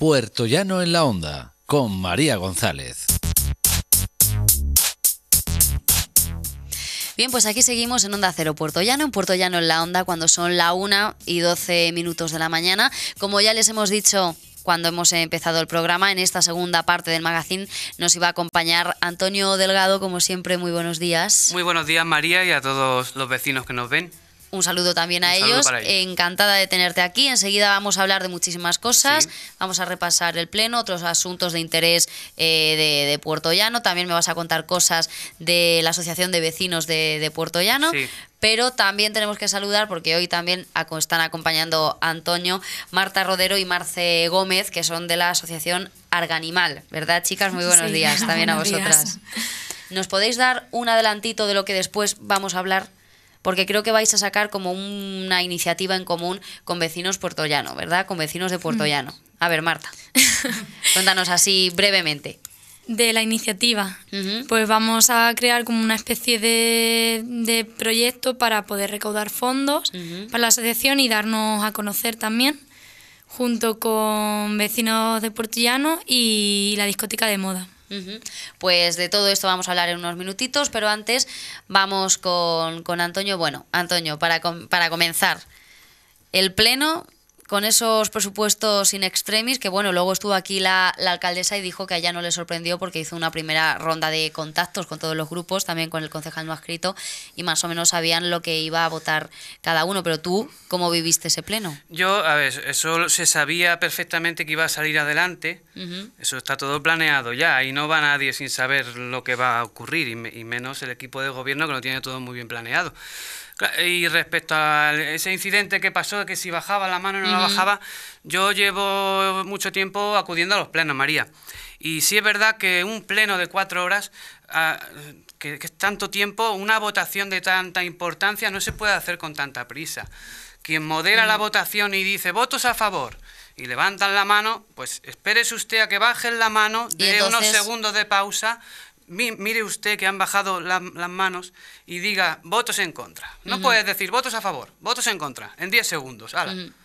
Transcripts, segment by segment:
Puerto Llano en la Onda, con María González. Bien, pues aquí seguimos en Onda Cero Puerto Llano, en Puerto Llano en la Onda, cuando son la 1 y 12 minutos de la mañana. Como ya les hemos dicho, cuando hemos empezado el programa. En esta segunda parte del magazine nos iba a acompañar Antonio Delgado, como siempre, muy buenos días. Muy buenos días María y a todos los vecinos que nos ven. Un saludo también a ellos. Encantada de tenerte aquí. Enseguida vamos a hablar de muchísimas cosas. Vamos a repasar el pleno, otros asuntos de interés eh, de, Puerto Llano. También me vas a contar cosas de la Asociación de Vecinos de, Puerto Llano. Pero también tenemos que saludar, porque hoy también están acompañando Antonio, Marta Rodero y Marce Gómez, que son de la Asociación Arganimal. ¿Verdad, chicas? Muy buenos días también a vosotras. ¿Nos podéis dar un adelantito de lo que después vamos a hablar? porque creo que vais a sacar como una iniciativa en común con vecinos puertollano, ¿verdad? Con vecinos de mm. puertollano. A ver, Marta, cuéntanos así brevemente. De la iniciativa, pues vamos a crear como una especie de, proyecto para poder recaudar fondos para la asociación y darnos a conocer también, junto con vecinos de Puertollano y la discoteca de moda. Pues de todo esto vamos a hablar en unos minutitos, pero antes vamos con, con Antonio. Bueno, Antonio, para, para comenzar, el Pleno con esos presupuestos in extremis, que bueno, luego estuvo aquí la, alcaldesa y dijo que a ella no le sorprendió porque hizo una primera ronda de contactos con todos los grupos, también con el concejal no escrito, y más o menos sabían lo que iba a votar cada uno. Pero tú, ¿cómo viviste ese pleno? Yo, a ver, eso se sabía perfectamente que iba a salir adelante, eso está todo planeado ya, y no va nadie sin saber lo que va a ocurrir, y, y menos el equipo de gobierno que lo tiene todo muy bien planeado. Y respecto a ese incidente que pasó, que si bajaba la mano o no la bajaba, yo llevo mucho tiempo acudiendo a los plenos, María. Y sí es verdad que un pleno de cuatro horas, ah, que, es tanto tiempo, una votación de tanta importancia no se puede hacer con tanta prisa. Quien modera la votación y dice votos a favor y levantan la mano, pues espérese usted a que bajen la mano, de unos segundos de pausa mire usted que han bajado las manos y diga votos en contra. No puedes decir votos a favor, votos en contra, en 10 segundos.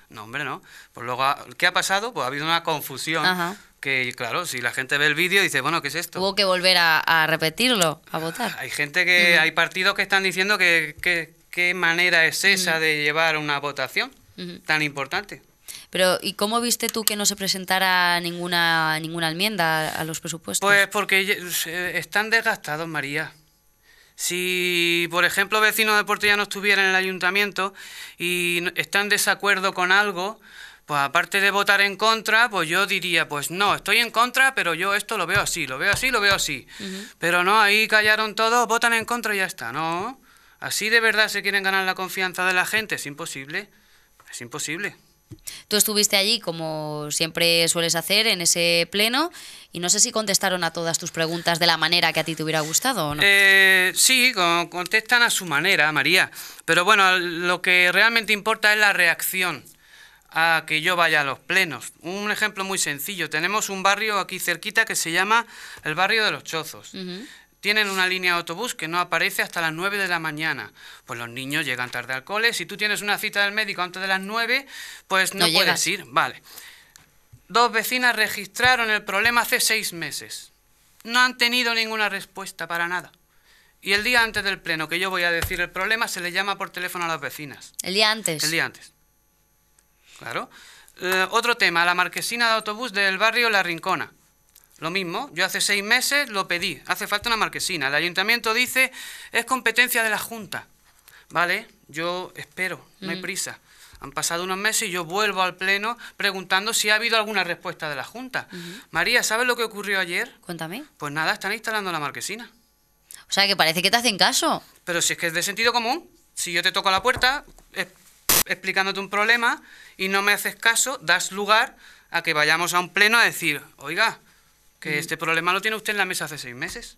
No, hombre, no. Pues luego, ah, ¿qué ha pasado? Pues ha habido una confusión. Que claro, si la gente ve el vídeo dice, bueno, ¿qué es esto? Hubo que volver a, repetirlo, a votar. Hay gente que, hay partidos que están diciendo que, que qué manera es esa de llevar una votación tan importante. Pero, ¿y cómo viste tú que no se presentara ninguna, ninguna enmienda a los presupuestos? Pues porque están desgastados, María. Si, por ejemplo, vecinos de Puerto ya no estuvieran en el ayuntamiento y están en desacuerdo con algo, pues aparte de votar en contra, pues yo diría, pues no, estoy en contra, pero yo esto lo veo así, lo veo así, lo veo así. Pero no, ahí callaron todos, votan en contra y ya está, ¿no? Así de verdad se quieren ganar la confianza de la gente, es imposible, es imposible. Tú estuviste allí, como siempre sueles hacer, en ese pleno, y no sé si contestaron a todas tus preguntas de la manera que a ti te hubiera gustado o no. Eh, sí, contestan a su manera, María. Pero bueno, lo que realmente importa es la reacción a que yo vaya a los plenos. Un ejemplo muy sencillo. Tenemos un barrio aquí cerquita que se llama el barrio de los Chozos. Tienen una línea de autobús que no aparece hasta las 9 de la mañana. Pues los niños llegan tarde al cole. Si tú tienes una cita del médico antes de las 9, pues no, puedes ir. Vale. Dos vecinas registraron el problema hace seis meses. No han tenido ninguna respuesta para nada. Y el día antes del pleno, que yo voy a decir el problema, se le llama por teléfono a las vecinas. ¿El día antes? El día antes. Claro. Eh, otro tema, la marquesina de autobús del barrio La Rincona. Lo mismo, yo hace seis meses lo pedí, hace falta una marquesina. El ayuntamiento dice, es competencia de la Junta. Vale, yo espero, no hay mm. prisa. Han pasado unos meses y yo vuelvo al Pleno preguntando si ha habido alguna respuesta de la Junta. María, ¿sabes lo que ocurrió ayer? Cuéntame. Pues nada, están instalando la marquesina. O sea, que parece que te hacen caso. Pero si es que es de sentido común. Si yo te toco a la puerta explicándote un problema y no me haces caso, das lugar a que vayamos a un Pleno a decir, oiga, que mm. este problema lo tiene usted en la mesa hace seis meses.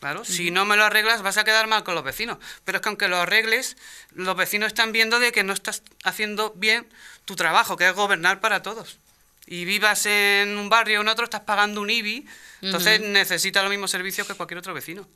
Claro, si no me lo arreglas vas a quedar mal con los vecinos. Pero es que aunque lo arregles, los vecinos están viendo de que no estás haciendo bien tu trabajo, que es gobernar para todos. Y vivas en un barrio o en otro, estás pagando un IBI, entonces necesita los mismos servicios que cualquier otro vecino.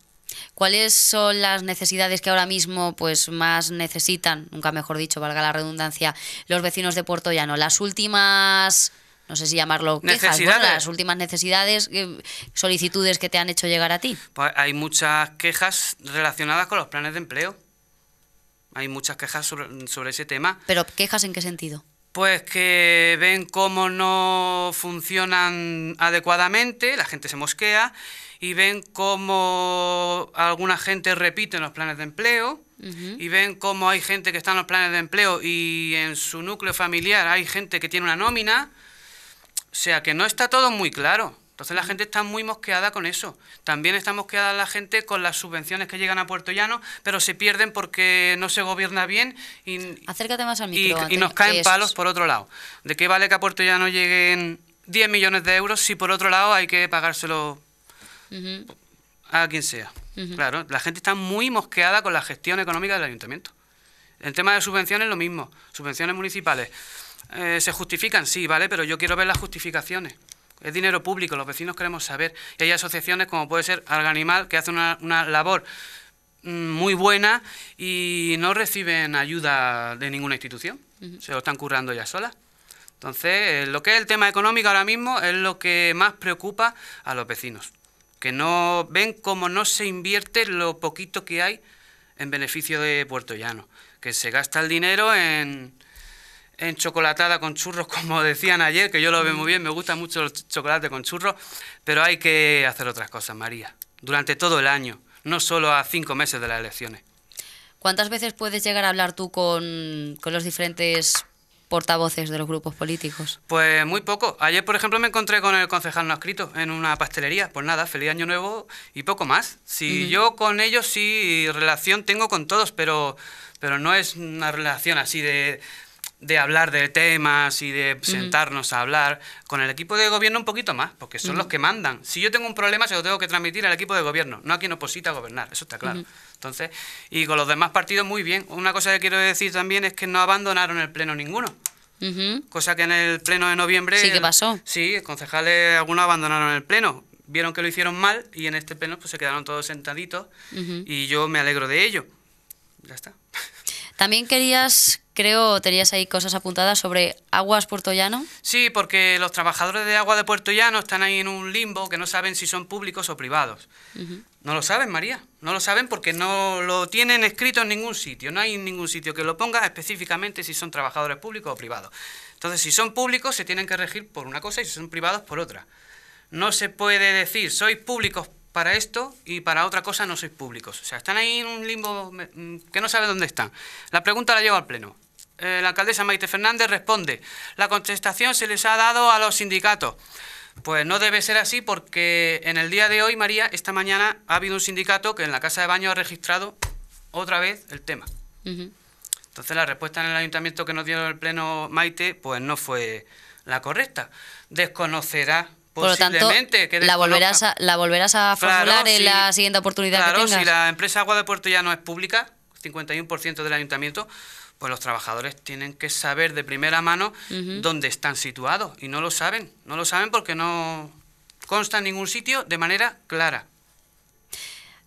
¿Cuáles son las necesidades que ahora mismo pues más necesitan, nunca mejor dicho, valga la redundancia, los vecinos de Puerto Llano? Las últimas no sé si llamarlo quejas, las últimas necesidades, eh, solicitudes que te han hecho llegar a ti. Pues hay muchas quejas relacionadas con los planes de empleo. Hay muchas quejas sobre, ese tema. ¿Pero quejas en qué sentido? Pues que ven cómo no funcionan adecuadamente, la gente se mosquea, y ven cómo alguna gente repite en los planes de empleo, y ven cómo hay gente que está en los planes de empleo y en su núcleo familiar hay gente que tiene una nómina, o sea que no está todo muy claro. Entonces la mm. gente está muy mosqueada con eso. También está mosqueada la gente con las subvenciones que llegan a Puerto Llano, pero se pierden porque no se gobierna bien y, Acércate más y, nos caen palos por otro lado. ¿De qué vale que a Puerto Llano lleguen 10 millones de euros si por otro lado hay que pagárselo a quien sea? Claro, la gente está muy mosqueada con la gestión económica del ayuntamiento. El tema de subvenciones es lo mismo, subvenciones municipales. Eh, se justifican, sí, ¿vale? Pero yo quiero ver las justificaciones. Es dinero público, los vecinos queremos saber. Y hay asociaciones como puede ser Arganimal, que hace una, una labor mm, muy buena y no reciben ayuda de ninguna institución. Se lo están currando ya solas. Entonces, eh, lo que es el tema económico ahora mismo es lo que más preocupa a los vecinos, que no ven cómo no se invierte lo poquito que hay en beneficio de Puerto Llano, que se gasta el dinero en, en chocolatada con churros, como decían ayer, que yo lo veo muy bien, me gusta mucho el chocolate con churros, pero hay que hacer otras cosas, María, durante todo el año, no solo a cinco meses de las elecciones. ¿Cuántas veces puedes llegar a hablar tú con, los diferentes portavoces de los grupos políticos? Pues muy poco. Ayer, por ejemplo, me encontré con el concejal no escrito en una pastelería. Pues nada, feliz año nuevo y poco más. Si yo con ellos sí relación tengo con todos, pero, pero no es una relación así de, de hablar de temas y de sentarnos a hablar con el equipo de gobierno un poquito más, porque son los que mandan. Si yo tengo un problema, se lo tengo que transmitir al equipo de gobierno, no a quien oposita a gobernar, eso está claro. Entonces, y con los demás partidos muy bien. Una cosa que quiero decir también es que no abandonaron el pleno ninguno. Cosa que en el pleno de noviembre... Sí, que pasó. sí, concejales algunos abandonaron el pleno. Vieron que lo hicieron mal y en este pleno pues, se quedaron todos sentaditos y yo me alegro de ello. Ya está. También querías creo tenías ahí cosas apuntadas sobre Aguas Puerto Sí, porque los trabajadores de Agua de Puerto están ahí en un limbo que no saben si son públicos o privados. No lo saben, María. No lo saben porque no lo tienen escrito en ningún sitio. No hay ningún sitio que lo ponga específicamente si son trabajadores públicos o privados. Entonces, si son públicos, se tienen que regir por una cosa y si son privados, por otra. No se puede decir, sois públicos para esto y para otra cosa no sois públicos. O sea, están ahí en un limbo mm, que no sabe dónde están. La pregunta la llevo al Pleno. Eh, la alcaldesa Maite Fernández responde, la contestación se les ha dado a los sindicatos. Pues no debe ser así porque en el día de hoy, María, esta mañana ha habido un sindicato que en la Casa de Baño ha registrado otra vez el tema. Entonces la respuesta en el ayuntamiento que nos dio el Pleno Maite, pues no fue la correcta. Desconocerá por lo tanto, la volverás, a, la formular en la siguiente oportunidad que tengas. si la empresa Agua de Puerto Llano es pública, 51% del ayuntamiento, pues los trabajadores tienen que saber de primera mano dónde están situados y no lo saben. No lo saben porque no consta en ningún sitio de manera clara.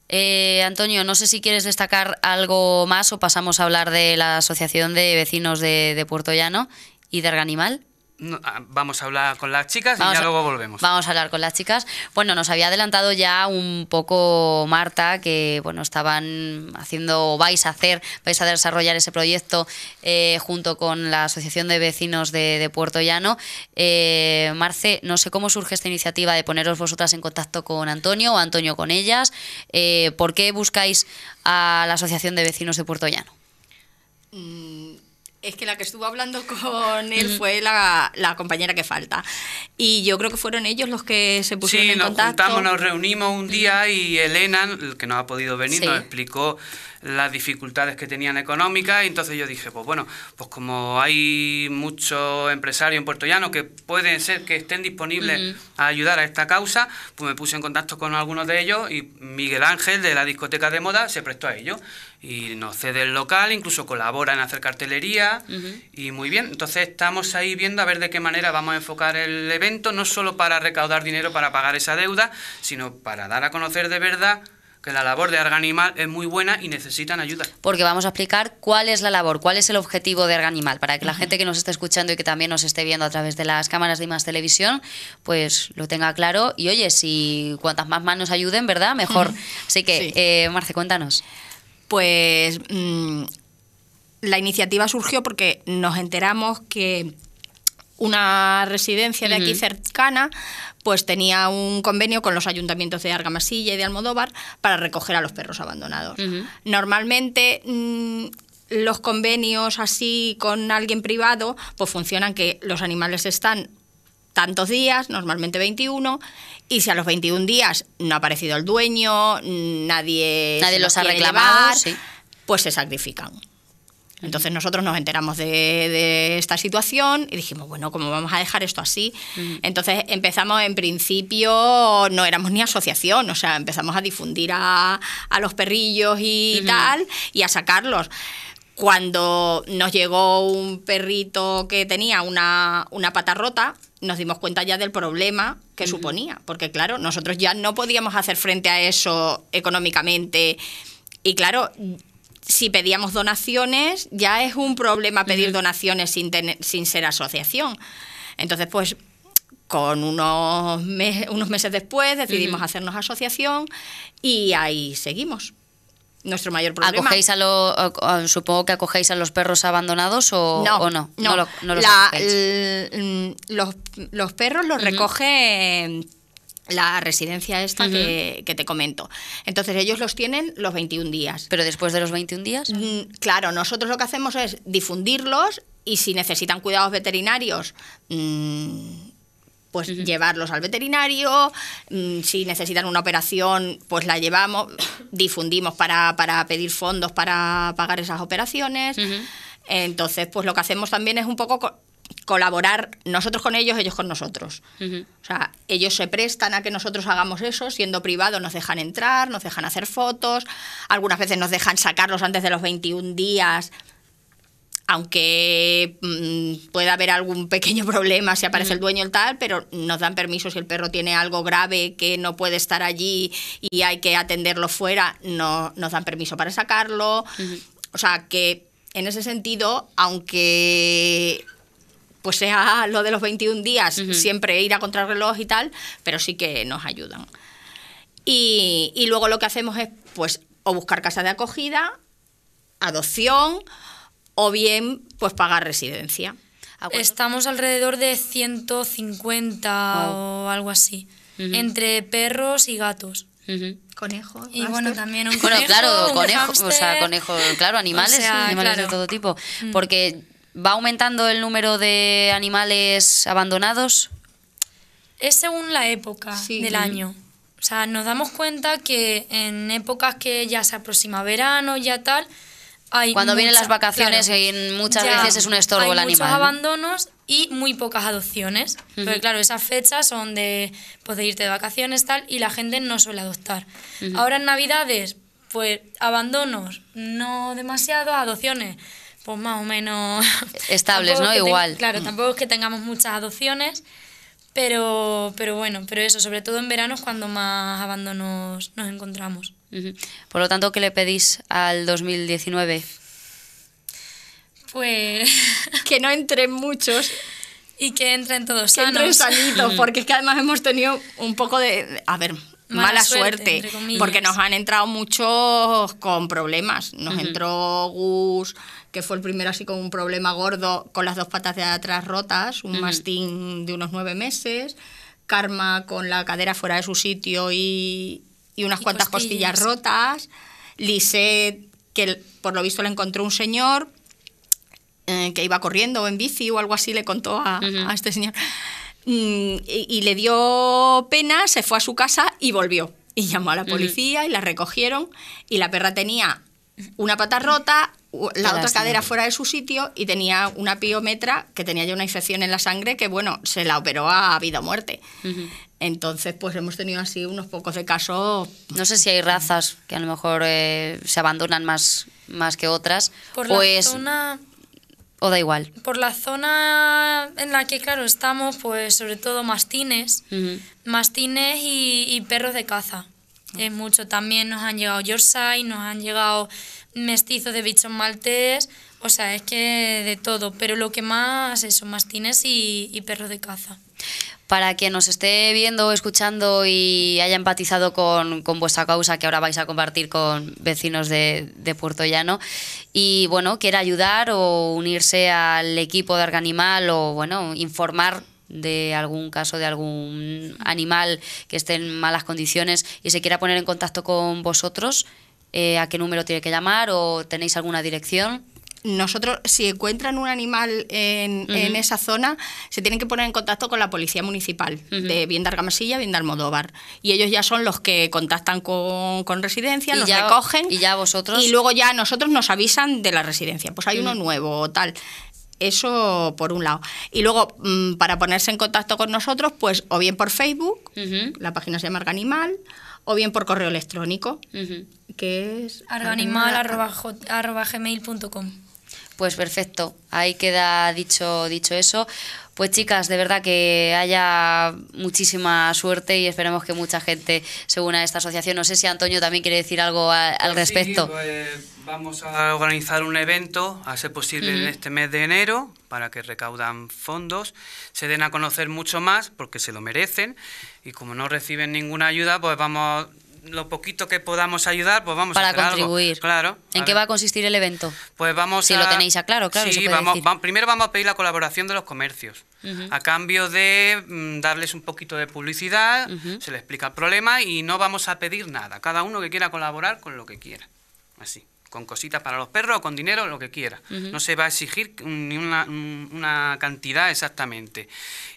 Eh, Antonio, no sé si quieres destacar algo más o pasamos a hablar de la Asociación de Vecinos de, Puerto Llano y de Arganimal. Ah, vamos a hablar con las chicas y ya luego volvemos. Vamos a hablar con las chicas. Bueno, nos había adelantado ya un poco Marta que bueno estaban haciendo, vais a hacer, vais a desarrollar ese proyecto eh, junto con la Asociación de Vecinos de, Puerto Llano. Eh, Marce, no sé cómo surge esta iniciativa de poneros vosotras en contacto con Antonio o Antonio con ellas. Eh, ¿Por qué buscáis a la Asociación de Vecinos de Puerto Llano? Mm, es que la que estuvo hablando con él fue la, compañera que falta. Y yo creo que fueron ellos los que se pusieron en contacto. Sí, nos juntamos, nos reunimos un día y Elena, que no ha podido venir, nos explicó las dificultades que tenían económicas y entonces yo dije, pues bueno, pues como hay muchos empresarios en Puerto Llano que pueden ser que estén disponibles a ayudar a esta causa, pues me puse en contacto con algunos de ellos y Miguel Ángel de la discoteca de moda se prestó a ello y nos cede el local, incluso colabora en hacer cartelería y muy bien. Entonces estamos ahí viendo a ver de qué manera vamos a enfocar el evento, no solo para recaudar dinero para pagar esa deuda, sino para dar a conocer de verdad que la labor de Arganimal es muy buena y necesitan ayuda. Porque vamos a explicar cuál es la labor, cuál es el objetivo de Arganimal para que la gente que nos esté escuchando y que también nos esté viendo a través de las cámaras de Más Televisión, pues lo tenga claro. Y oye, si cuantas más manos ayuden, ¿verdad? Mejor. Así que, eh, Marce, cuéntanos. Pues mm, la iniciativa surgió porque nos enteramos que una residencia de aquí cercana pues tenía un convenio con los ayuntamientos de Argamasilla y de Almodóvar para recoger a los perros abandonados. Normalmente mm, los convenios así con alguien privado, pues funcionan que los animales están tantos días, normalmente 21, y si a los 21 días no ha aparecido el dueño, mm, nadie, nadie los ha reclamado, pues se sacrifican. Entonces nosotros nos enteramos de, esta situación y dijimos, bueno, ¿cómo vamos a dejar esto así? Mm. Entonces empezamos, en principio no éramos ni asociación, o sea, empezamos a difundir a, los perrillos y tal y a sacarlos. Cuando nos llegó un perrito que tenía una, pata rota, nos dimos cuenta ya del problema que suponía, porque claro, nosotros ya no podíamos hacer frente a eso económicamente. Y claro, si pedíamos donaciones, ya es un problema pedir donaciones sin, sin ser asociación. Entonces, pues con unos, unos meses después decidimos hacernos asociación y ahí seguimos. Nuestro mayor problema. ¿Acogéis a supongo que acogéis a los perros abandonados o no? no, los, los, perros los recoge la residencia esta que, te comento. Entonces ellos los tienen los 21 días. Pero después de los 21 días... Mm, claro, nosotros lo que hacemos es difundirlos y si necesitan cuidados veterinarios... Mm, pues llevarlos al veterinario, mm, si necesitan una operación, pues la llevamos, difundimos para, pedir fondos para pagar esas operaciones. Entonces, pues lo que hacemos también es un poco colaborar nosotros con ellos, ellos con nosotros. O sea, ellos se prestan a que nosotros hagamos eso, siendo privado nos dejan entrar, nos dejan hacer fotos, algunas veces nos dejan sacarlos antes de los 21 días, aunque mm, pueda haber algún pequeño problema si aparece el dueño el tal, pero nos dan permiso si el perro tiene algo grave que no puede estar allí y hay que atenderlo fuera, no, nos dan permiso para sacarlo. O sea, que en ese sentido, aunque pues sea lo de los 21 días, siempre ir a contrarreloj y tal, pero sí que nos ayudan. Y, y luego lo que hacemos es, pues, o buscar casa de acogida, adopción, o bien, pues, pagar residencia. Estamos alrededor de 150 o algo así, entre perros y gatos. Conejos. Y bueno, también un Bueno, claro, conejos, o sea, conejos, claro, animales, animales de todo tipo. Mm. Porque ¿Va aumentando el número de animales abandonados? Es según la época del año. O sea, nos damos cuenta que en épocas que ya se aproxima verano, ya tal, hay Cuando vienen las vacaciones, muchas veces es un estorbo el animal. Hay muchos abandonos y muy pocas adopciones. Porque claro, esas fechas son de, poder irte de vacaciones tal, y la gente no suele adoptar. Ahora en Navidades, pues abandonos, no demasiado, adopciones pues más o menos... Estables, ¿no? Igual. claro, mm. tampoco es que tengamos muchas adopciones, pero, pero bueno, pero eso, sobre todo en verano es cuando más abandonos nos encontramos. Por lo tanto, ¿qué le pedís al 2019? Pues... que no entren muchos y que entren todos que entren sanitos, mm. porque es que además hemos tenido un poco de... A ver, mala, suerte, porque nos han entrado muchos con problemas. Nos entró Gus, que fue el primero así con un problema gordo, con las dos patas de atrás rotas, un mastín de unos nueve meses. Karma con la cadera fuera de su sitio y, y unas cuantas costillas. rotas. Lisette, que por lo visto la encontró un señor, eh, que iba corriendo en bici o algo así, le contó a, este señor. Mm, y, le dio pena, se fue a su casa y volvió. Y llamó a la policía y la recogieron y la perra tenía una pata rota, la otra cadera fuera de su sitio y tenía una piometra que tenía ya una infección en la sangre que, bueno, se la operó a vida o muerte. Entonces, pues hemos tenido así unos pocos de casos. No sé si hay razas que a lo mejor eh, se abandonan más, más que otras. Por la pues ¿O da igual? Por la zona en la que, claro, estamos, pues sobre todo mastines, mastines y, perros de caza. Ah. Es mucho. También nos han llegado Yorkshire, nos han llegado mestizos de bichos maltés, o sea, es que de todo. Pero lo que más, son mastines y, y perros de caza para quien nos esté viendo escuchando y haya empatizado con, con, vuestra causa que ahora vais a compartir con vecinos de, Puerto Llano y bueno, quiera ayudar o unirse al equipo de Arganimal o bueno, informar de algún caso de algún animal que esté en malas condiciones y se quiera poner en contacto con vosotros, eh, ¿a qué número tiene que llamar o tenéis alguna dirección? nosotros, si encuentran un animal en, esa zona, se tienen que poner en contacto con la policía municipal de Vienda Argamasilla, Vienda Almodóvar. Y ellos ya son los que contactan con, con residencia, los ya, recogen. Y ya vosotros. Y luego ya nosotros nos avisan de la residencia. Pues hay uno nuevo o tal. Eso por un lado. Y luego, mm, para ponerse en contacto con nosotros, pues o bien por Facebook, la página se llama Arganimal, o bien por correo electrónico, que es... arganimal.gmail.com pues perfecto, ahí queda dicho, dicho eso. Pues chicas, de verdad que haya muchísima suerte y esperemos que mucha gente se una a esta asociación. No sé si Antonio también quiere decir algo al pues respecto. Pues, vamos a organizar un evento, a ser posible en este mes de enero, para que recaudan fondos, se den a conocer mucho más, porque se lo merecen, y como no reciben ninguna ayuda, pues vamos lo poquito que podamos ayudar, pues vamos a contribuir. Claro. ¿En qué va a consistir el evento? Pues vamos si lo tenéis aclaro, claro. Sí, vamos, primero vamos a pedir la colaboración de los comercios. A cambio de mm, darles un poquito de publicidad, se les explica el problema y no vamos a pedir nada. Cada uno que quiera colaborar con lo que quiera. Así con cositas para los perros o con dinero, lo que quiera. No se va a exigir ni una, una, cantidad exactamente.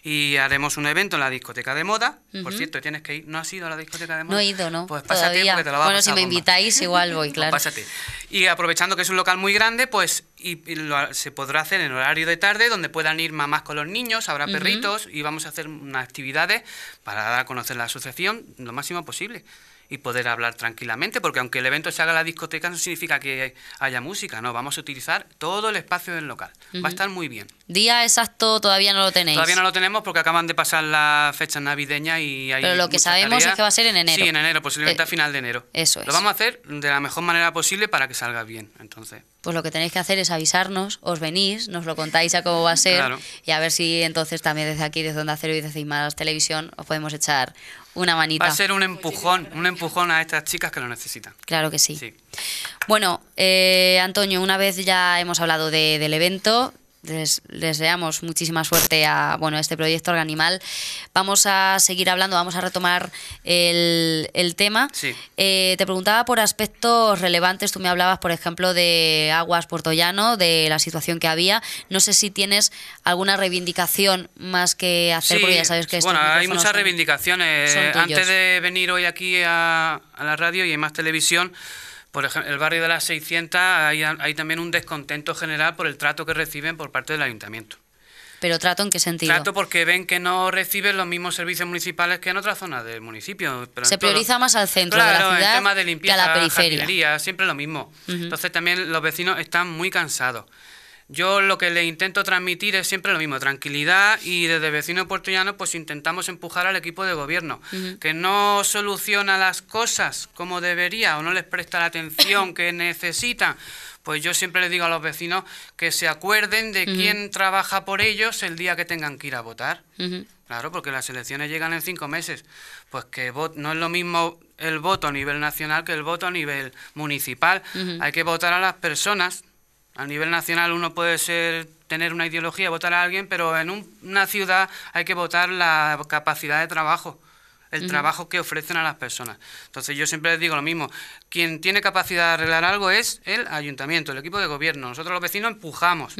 Y haremos un evento en la discoteca de moda. Por cierto, tienes que ir. ¿No has ido a la discoteca de moda? No he ido, ¿no? Pues pásate porque te lo vamos bueno, Bueno, si me invitáis, igual voy, pues claro. Pues pásate. Y aprovechando que es un local muy grande, pues y, se podrá hacer en horario de tarde donde puedan ir mamás con los niños, habrá perritos y vamos a hacer unas actividades para dar a conocer la asociación lo máximo posible y poder hablar tranquilamente, porque aunque el evento se haga en la discoteca no significa que haya música, no, vamos a utilizar todo el espacio del local. Va a estar muy bien. Día exacto todavía no lo tenéis. Todavía no lo tenemos porque acaban de pasar las fechas navideñas y hay Pero lo que sabemos es que va a ser en enero. Sí, en enero, posiblemente eh, a final de enero. Eso es. Lo vamos a hacer de la mejor manera posible para que salga bien. Entonces, pues lo que tenéis que hacer es avisarnos, os venís, nos lo contáis a cómo va a ser y a ver si entonces también desde aquí, desde donde Cero y desde Televisión, os podemos echar una manita. Va a ser un empujón, un empujón a estas chicas que lo necesitan. Claro que sí. Bueno, eh, Antonio, una vez ya hemos hablado del evento, les deseamos muchísima suerte a bueno este proyecto Organimal. Vamos a seguir hablando, vamos a retomar el, tema. Eh, te preguntaba por aspectos relevantes. Tú me hablabas, por ejemplo, de Aguas Puertollano, de la situación que había. No sé si tienes alguna reivindicación más que hacer, porque ya sabes que Bueno, hay muchas reivindicaciones. Antes de venir hoy aquí a, a la radio y en más televisión. Por ejemplo, el barrio de las 600 hay, también un descontento general por el trato que reciben por parte del ayuntamiento. ¿Pero trato en qué sentido? Trato porque ven que no reciben los mismos servicios municipales que en otras zonas del municipio. Se prioriza más al centro de la ciudad que a la periferia. Siempre lo mismo. Entonces también los vecinos están muy cansados. Yo lo que le intento transmitir es siempre lo mismo, tranquilidad y desde vecino puertollano pues intentamos empujar al equipo de gobierno, que no soluciona las cosas como debería o no les presta la atención que necesitan. Pues yo siempre les digo a los vecinos que se acuerden de quién trabaja por ellos el día que tengan que ir a votar. Claro, porque las elecciones llegan en cinco meses. Pues que no es lo mismo el voto a nivel nacional que el voto a nivel municipal. Hay que votar a las personas a nivel nacional uno puede ser tener una ideología, votar a alguien, pero en una ciudad hay que votar la capacidad de trabajo, el trabajo que ofrecen a las personas. Entonces yo siempre les digo lo mismo, quien tiene capacidad de arreglar algo es el ayuntamiento, el equipo de gobierno. Nosotros los vecinos empujamos,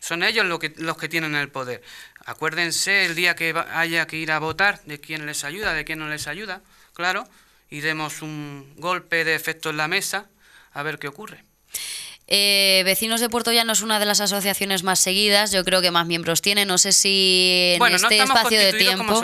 son ellos que, los que tienen el poder. Acuérdense el día que haya que ir a votar de quién les ayuda, de quién no les ayuda, claro, y demos un golpe de efecto en la mesa a ver qué ocurre. Eh, Vecinos de Puerto Llano es una de las asociaciones más seguidas, yo creo que más miembros tiene, no sé si en este espacio de tiempo.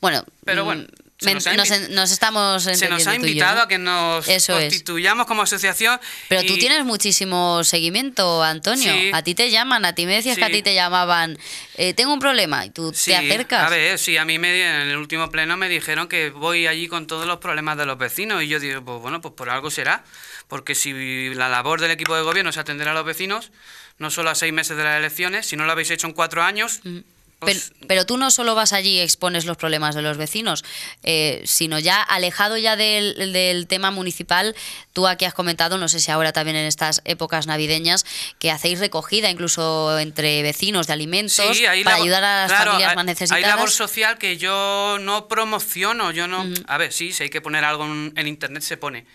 Bueno, pero mm, bueno, nos, estamos Se nos ha invitado a que nos constituyamos como asociación. Pero tú tienes muchísimo seguimiento, Antonio. A ti te llaman, a ti me decías que a ti te llamaban. Eh, tengo un problema y tú te acercas. A ver, sí, a mí me, en el último pleno me dijeron que voy allí con todos los problemas de los vecinos. Y yo digo, pues bueno, pues por algo será. Porque si la labor del equipo de gobierno es atender a los vecinos, no solo a seis meses de las elecciones, si no lo habéis hecho en cuatro años. Mm. Pues pero, tú no solo vas allí y expones los problemas de los vecinos, eh, sino ya alejado ya del, tema municipal, tú aquí has comentado, no sé si ahora también en estas épocas navideñas, que hacéis recogida incluso entre vecinos de alimentos para ayudar a las familias más necesitadas. Hay labor social que yo no promociono, yo no... A ver, sí, si hay que poner algo en, internet se pone,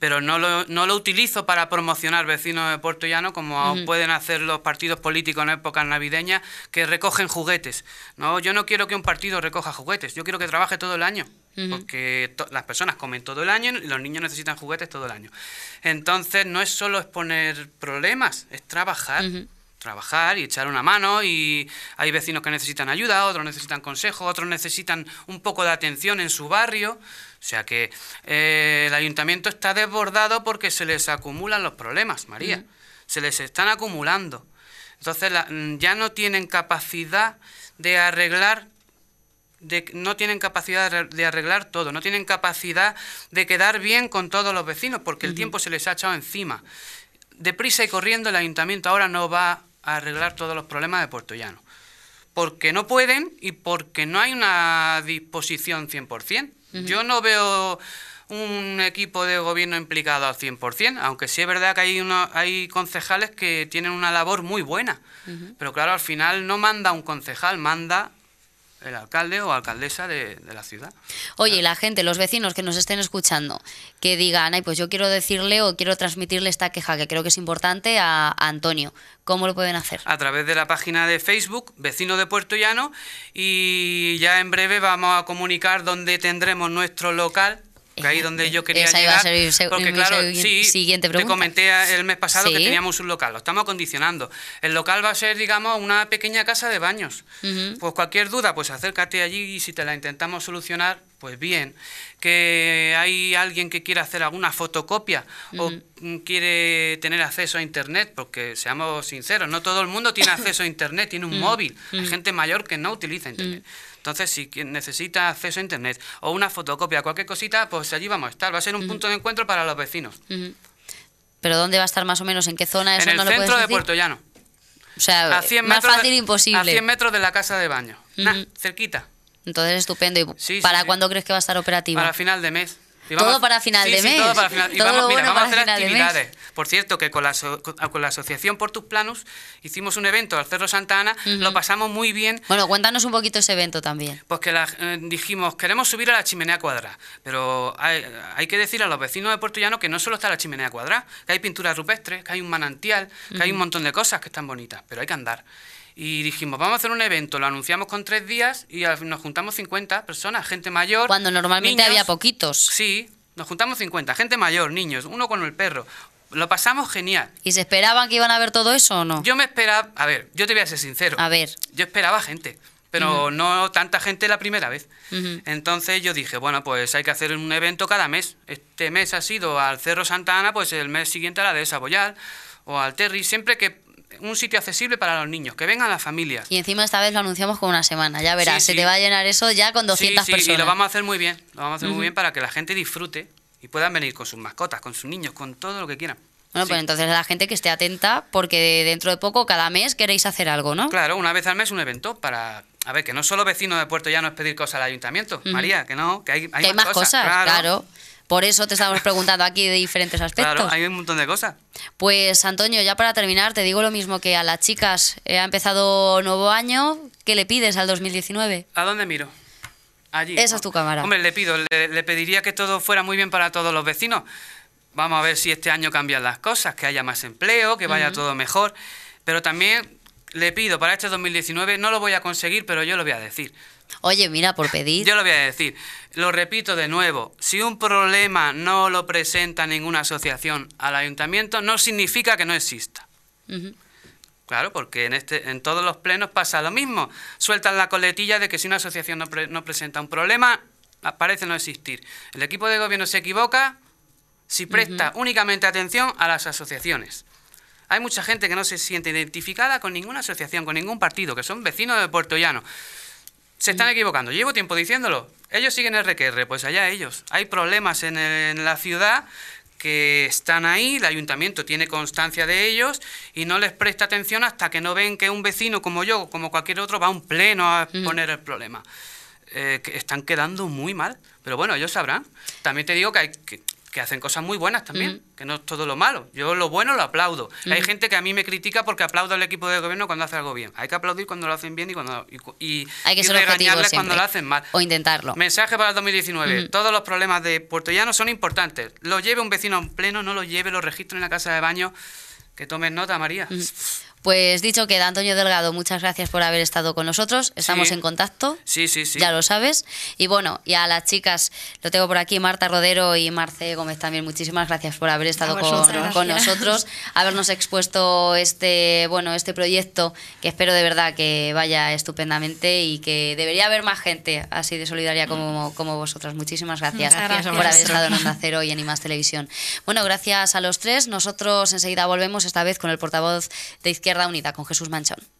pero no lo, no lo utilizo para promocionar vecinos de Puerto Llano como pueden hacer los partidos políticos en épocas navideñas que recogen juguetes. No, yo no quiero que un partido recoja juguetes, yo quiero que trabaje todo el año. Porque las personas comen todo el año y los niños necesitan juguetes todo el año. Entonces, no es solo exponer problemas, es trabajar. trabajar y echar una mano y hay vecinos que necesitan ayuda, otros necesitan consejo, otros necesitan un poco de atención en su barrio. O sea que eh, el ayuntamiento está desbordado porque se les acumulan los problemas, María. Se les están acumulando. Entonces mm, ya no tienen capacidad de arreglar de, no tienen capacidad de arreglar todo, no tienen capacidad de quedar bien con todos los vecinos, porque el tiempo se les ha echado encima. Deprisa y corriendo el ayuntamiento ahora no va a arreglar todos los problemas de Puerto Llano, porque no pueden y porque no hay una disposición 100%. Yo no veo un equipo de gobierno implicado al 100%, aunque sí es verdad que hay, hay concejales que tienen una labor muy buena, pero claro, al final no manda un concejal, manda el alcalde o alcaldesa de, la ciudad. Oye, la gente, los vecinos que nos estén escuchando, que digan, ay, pues yo quiero decirle o quiero transmitirle esta queja que creo que es importante a, a Antonio. ¿Cómo lo pueden hacer? A través de la página de Facebook, Vecino de Puerto Llano, y ya en breve vamos a comunicar dónde tendremos nuestro local ahí donde yo quería porque claro, sí, te comenté el mes pasado que teníamos un local, lo estamos acondicionando. El local va a ser, digamos, una pequeña casa de baños. Pues cualquier duda, pues acércate allí y si te la intentamos solucionar, pues bien. Que hay alguien que quiere hacer alguna fotocopia o quiere tener acceso a Internet, porque seamos sinceros, no todo el mundo tiene acceso a Internet, tiene un mm, móvil. Hay mm. gente mayor que no utiliza mm. Internet. Entonces, si necesita acceso a Internet o una fotocopia, cualquier cosita, pues allí vamos a estar. Va a ser un punto de encuentro para los vecinos. ¿Pero dónde va a estar más o menos? ¿En qué zona? Eso en el centro de Puerto Llano. O sea, más fácil imposible. A 100 metros de la casa de baño. cerquita. Entonces, estupendo. ¿Y para cuándo crees que va a estar operativo? Para final de mes. todo para final de mes. Y vamos, vamos a hacer actividades. Por cierto, que con la, la Asociación Por Tus Planos hicimos un evento al Cerro Santa Ana, lo pasamos muy bien. Bueno, cuéntanos un poquito ese evento también. Pues que eh, dijimos, queremos subir a la chimenea cuadrada, pero hay, que decir a los vecinos de Puerto Llano que no solo está la chimenea cuadrada, que hay pinturas rupestres, que hay un manantial, que hay un montón de cosas que están bonitas, pero hay que andar. Y dijimos, vamos a hacer un evento, lo anunciamos con tres días y nos juntamos 50 personas, gente mayor. Cuando normalmente había poquitos. Sí, nos juntamos 50, gente mayor, niños, uno con el perro. Lo pasamos genial. ¿Y se esperaban que iban a ver todo eso o no? Yo me esperaba, a ver, yo te voy a ser sincero. A ver. Yo esperaba gente pero no tanta gente la primera vez. Entonces yo dije, bueno, pues hay que hacer un evento cada mes. Este mes ha sido al Cerro Santa Ana, pues el mes siguiente a la de Saboyal o al Terry, siempre que un sitio accesible para los niños, que vengan las familias. Y encima esta vez lo anunciamos con una semana, ya verás, se te va a llenar eso ya con 200 sí, personas. Y lo vamos a hacer muy bien, lo vamos a hacer muy bien para que la gente disfrute y puedan venir con sus mascotas, con sus niños, con todo lo que quieran. Bueno, pues entonces la gente que esté atenta, porque dentro de poco, cada mes, queréis hacer algo, ¿no? Claro, una vez al mes un evento para a ver, que no solo vecinos de Puerto ya no es pedir cosas al ayuntamiento, María, que no, que hay, hay, más, cosas. claro. Por eso te estamos preguntando aquí de diferentes aspectos. Claro, hay un montón de cosas. Pues Antonio, ya para terminar, te digo lo mismo que a las chicas. Eh, ha empezado nuevo año. ¿Qué le pides al 2019? ¿A dónde miro? Allí. Esa es tu cámara. Hombre, le pido, le, pediría que todo fuera muy bien para todos los vecinos. Vamos a ver si este año cambian las cosas, que haya más empleo, que vaya todo mejor. Pero también le pido para este 2019, no lo voy a conseguir, pero yo lo voy a decir. Oye, mira, por pedir. Yo lo voy a decir. Lo repito de nuevo. Si un problema no lo presenta ninguna asociación al ayuntamiento, no significa que no exista. Claro, porque en, este, en todos los plenos pasa lo mismo. Sueltan la coletilla de que si una asociación no, presenta un problema, parece no existir. El equipo de gobierno se equivoca si presta únicamente atención a las asociaciones. Hay mucha gente que no se siente identificada con ninguna asociación, con ningún partido, que son vecinos de Puerto Llano. Se están equivocando. Llevo tiempo diciéndolo. Ellos siguen el RQR, pues allá ellos. Hay problemas en, la ciudad que están ahí, el ayuntamiento tiene constancia de ellos y no les presta atención hasta que no ven que un vecino como yo, como cualquier otro, va a un pleno a mm. poner el problema. Eh, que están quedando muy mal. Pero bueno, ellos sabrán. También te digo que, hay, que que hacen cosas muy buenas también, que no es todo lo malo. Yo lo bueno lo aplaudo. Hay gente que a mí me critica porque aplaudo al equipo de gobierno cuando hace algo bien. Hay que aplaudir cuando lo hacen bien y cuando y, Hay que regañarles cuando lo hacen mal. O intentarlo. Mensaje para el 2019. Todos los problemas de Puerto son importantes. Lo lleve un vecino en pleno, no lo lleve, lo registre en la casa de baño. Que tomen nota, María. Pues dicho queda, Antonio Delgado, muchas gracias por haber estado con nosotros. Estamos en contacto. Sí, sí, sí. Ya lo sabes. Y bueno, ya las chicas, lo tengo por aquí, Marta Rodero y Marce Gómez también. Muchísimas gracias por haber estado con, nosotros, habernos expuesto este, bueno, este proyecto que espero de verdad que vaya estupendamente y que debería haber más gente así de solidaria como, como vosotras. Muchísimas gracias, por haber estado en Cero y en IMAS Televisión. Bueno, gracias a los tres. Nosotros enseguida volvemos esta vez con el portavoz de Izquierda unidad Unida con Jesús Manchón.